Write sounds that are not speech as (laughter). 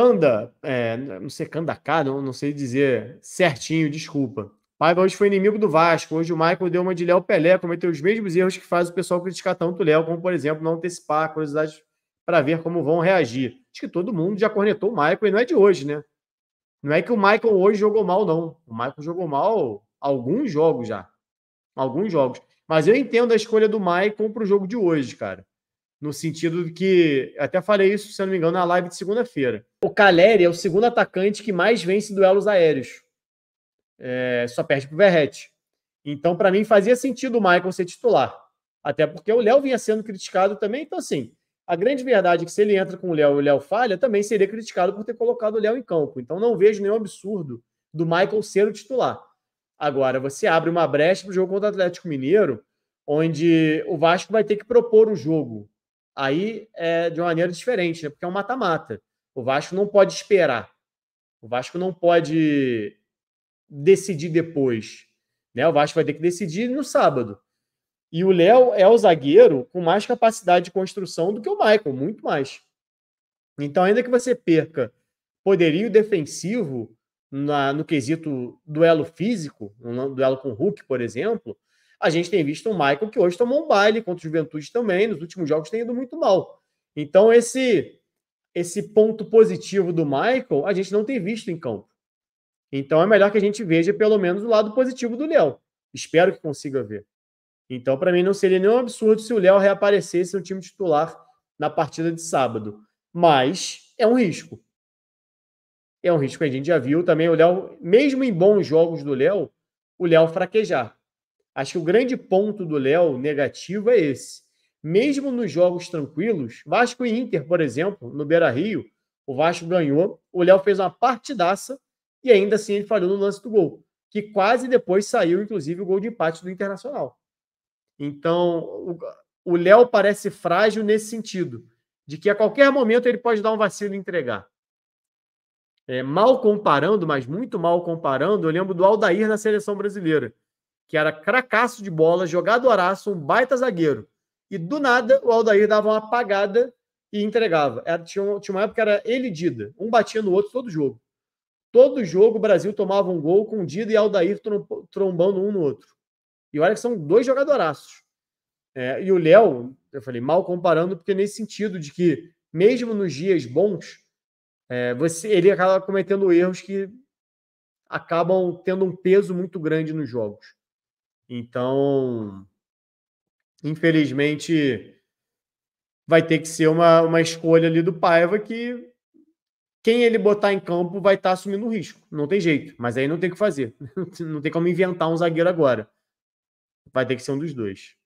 Kanda, é, não sei, Kandaká, não, não sei dizer certinho, desculpa. Paiva hoje foi inimigo do Vasco. Hoje o Michael deu uma de Léo Pelé, cometeu os mesmos erros que faz o pessoal criticar tanto o Léo, como, por exemplo, não antecipar a curiosidade para ver como vão reagir. Acho que todo mundo já cornetou o Michael e não é de hoje, né? Não é que o Michael hoje jogou mal, não. O Michael jogou mal alguns jogos já. Alguns jogos. Mas eu entendo a escolha do Michael para o jogo de hoje, cara no sentido de que, até falei isso, se não me engano, na live de segunda-feira. O Caleri é o segundo atacante que mais vence duelos aéreos. É, só perde pro Verrete. Então, para mim, fazia sentido o Michael ser titular. Até porque o Léo vinha sendo criticado também. Então, assim, a grande verdade é que se ele entra com o Léo e o Léo falha, também seria criticado por ter colocado o Léo em campo. Então, não vejo nenhum absurdo do Michael ser o titular. Agora, você abre uma brecha para o jogo contra o Atlético Mineiro, onde o Vasco vai ter que propor o jogo aí é de uma maneira diferente, né? porque é um mata-mata. O Vasco não pode esperar. O Vasco não pode decidir depois. Né? O Vasco vai ter que decidir no sábado. E o Léo é o zagueiro com mais capacidade de construção do que o Michael, muito mais. Então, ainda que você perca poderio defensivo na, no quesito duelo físico, no duelo com o Hulk, por exemplo, a gente tem visto o Michael que hoje tomou um baile contra o Juventude também, nos últimos jogos tem ido muito mal. Então esse esse ponto positivo do Michael, a gente não tem visto em campo. Então é melhor que a gente veja pelo menos o lado positivo do Léo. Espero que consiga ver. Então, para mim, não seria nenhum absurdo se o Léo reaparecesse no time titular na partida de sábado. Mas é um risco. É um risco que a gente já viu também. O Léo, mesmo em bons jogos do Léo, o Léo fraquejar. Acho que o grande ponto do Léo negativo é esse. Mesmo nos jogos tranquilos, Vasco e Inter, por exemplo, no Beira Rio, o Vasco ganhou, o Léo fez uma partidaça e ainda assim ele falhou no lance do gol, que quase depois saiu, inclusive, o gol de empate do Internacional. Então, o Léo parece frágil nesse sentido, de que a qualquer momento ele pode dar um vacilo e entregar. É, mal comparando, mas muito mal comparando, eu lembro do Aldair na seleção brasileira que era cracaço de bola, jogado araço, um baita zagueiro. E do nada o Aldair dava uma apagada e entregava. Era, tinha, tinha uma época que era ele e Dida. Um batia no outro todo jogo. Todo jogo o Brasil tomava um gol com Dida e Aldair trombando um no outro. E olha que são dois jogadoraços. É, e o Léo, eu falei, mal comparando, porque nesse sentido de que, mesmo nos dias bons, é, você, ele acaba cometendo erros que acabam tendo um peso muito grande nos jogos. Então, infelizmente, vai ter que ser uma, uma escolha ali do Paiva que quem ele botar em campo vai estar tá assumindo o risco. Não tem jeito, mas aí não tem o que fazer. (laughs) Não tem como inventar um zagueiro agora. Vai ter que ser um dos dois.